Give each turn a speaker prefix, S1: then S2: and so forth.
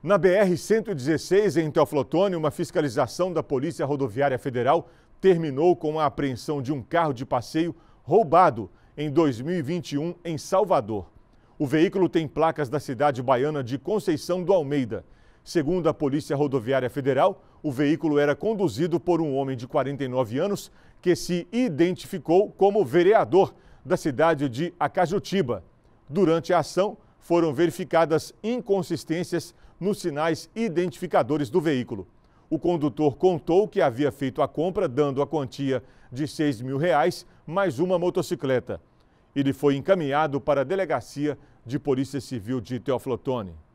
S1: Na BR-116, em Teoflotone, uma fiscalização da Polícia Rodoviária Federal terminou com a apreensão de um carro de passeio roubado em 2021 em Salvador. O veículo tem placas da cidade baiana de Conceição do Almeida. Segundo a Polícia Rodoviária Federal, o veículo era conduzido por um homem de 49 anos que se identificou como vereador da cidade de Acajutiba. Durante a ação, foram verificadas inconsistências nos sinais identificadores do veículo. O condutor contou que havia feito a compra, dando a quantia de 6 mil reais mais uma motocicleta. Ele foi encaminhado para a delegacia de Polícia Civil de Teoflotone.